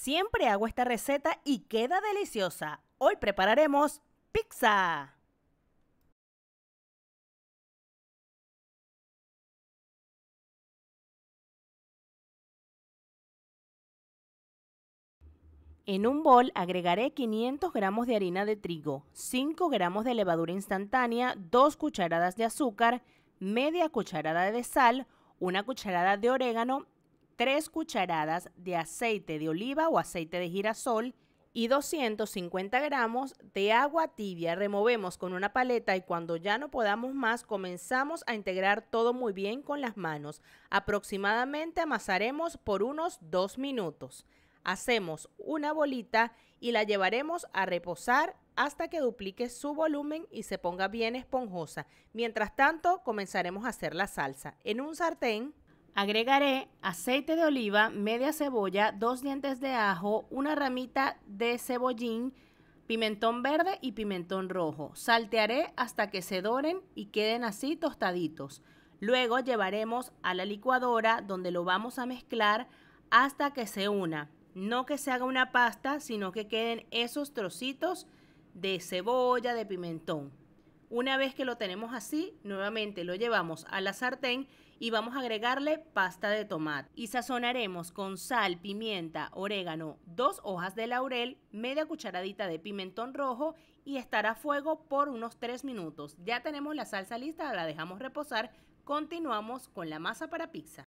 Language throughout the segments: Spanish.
Siempre hago esta receta y queda deliciosa. Hoy prepararemos pizza. En un bol agregaré 500 gramos de harina de trigo, 5 gramos de levadura instantánea, 2 cucharadas de azúcar, media cucharada de sal, una cucharada de orégano 3 cucharadas de aceite de oliva o aceite de girasol y 250 gramos de agua tibia. Removemos con una paleta y cuando ya no podamos más comenzamos a integrar todo muy bien con las manos. Aproximadamente amasaremos por unos 2 minutos. Hacemos una bolita y la llevaremos a reposar hasta que duplique su volumen y se ponga bien esponjosa. Mientras tanto comenzaremos a hacer la salsa. En un sartén Agregaré aceite de oliva, media cebolla, dos dientes de ajo, una ramita de cebollín, pimentón verde y pimentón rojo. Saltearé hasta que se doren y queden así tostaditos. Luego llevaremos a la licuadora donde lo vamos a mezclar hasta que se una. No que se haga una pasta, sino que queden esos trocitos de cebolla, de pimentón. Una vez que lo tenemos así, nuevamente lo llevamos a la sartén y vamos a agregarle pasta de tomate y sazonaremos con sal, pimienta, orégano, dos hojas de laurel, media cucharadita de pimentón rojo y estará a fuego por unos 3 minutos. Ya tenemos la salsa lista, la dejamos reposar. Continuamos con la masa para pizza.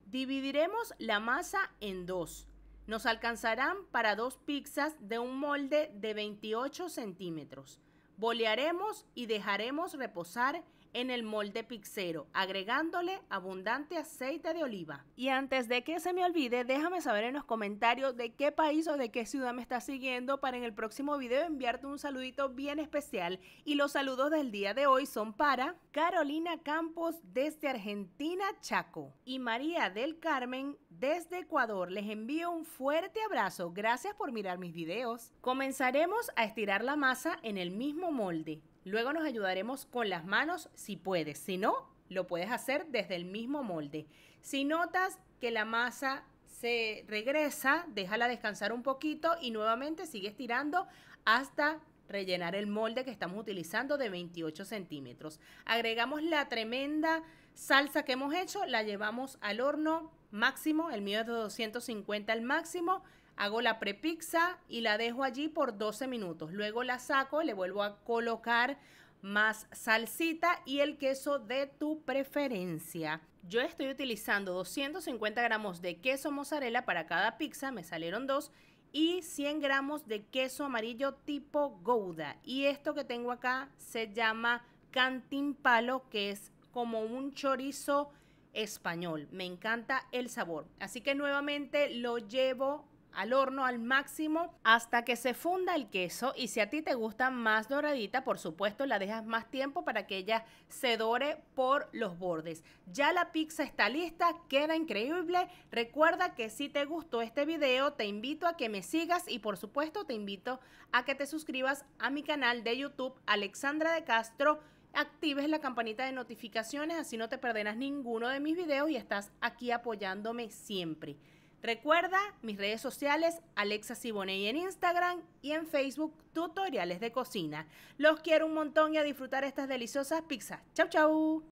Dividiremos la masa en dos. Nos alcanzarán para dos pizzas de un molde de 28 centímetros bolearemos y dejaremos reposar en el molde pixero, agregándole abundante aceite de oliva. Y antes de que se me olvide, déjame saber en los comentarios de qué país o de qué ciudad me estás siguiendo para en el próximo video enviarte un saludito bien especial. Y los saludos del día de hoy son para Carolina Campos desde Argentina, Chaco, y María del Carmen desde Ecuador. Les envío un fuerte abrazo. Gracias por mirar mis videos. Comenzaremos a estirar la masa en el mismo molde. Luego nos ayudaremos con las manos si puedes. Si no, lo puedes hacer desde el mismo molde. Si notas que la masa se regresa, déjala descansar un poquito y nuevamente sigue estirando hasta rellenar el molde que estamos utilizando de 28 centímetros. Agregamos la tremenda salsa que hemos hecho, la llevamos al horno máximo, el mío es de 250 al máximo, hago la prepizza y la dejo allí por 12 minutos. Luego la saco, le vuelvo a colocar más salsita y el queso de tu preferencia. Yo estoy utilizando 250 gramos de queso mozzarella para cada pizza, me salieron dos, y 100 gramos de queso amarillo tipo Gouda. Y esto que tengo acá se llama cantimpalo, que es como un chorizo español. Me encanta el sabor. Así que nuevamente lo llevo al horno al máximo hasta que se funda el queso y si a ti te gusta más doradita, por supuesto la dejas más tiempo para que ella se dore por los bordes. Ya la pizza está lista, queda increíble. Recuerda que si te gustó este video, te invito a que me sigas y por supuesto te invito a que te suscribas a mi canal de YouTube Alexandra de Castro actives la campanita de notificaciones, así no te perderás ninguno de mis videos y estás aquí apoyándome siempre. Recuerda mis redes sociales, Alexa Siboney en Instagram y en Facebook, tutoriales de cocina. Los quiero un montón y a disfrutar estas deliciosas pizzas. Chau, chau.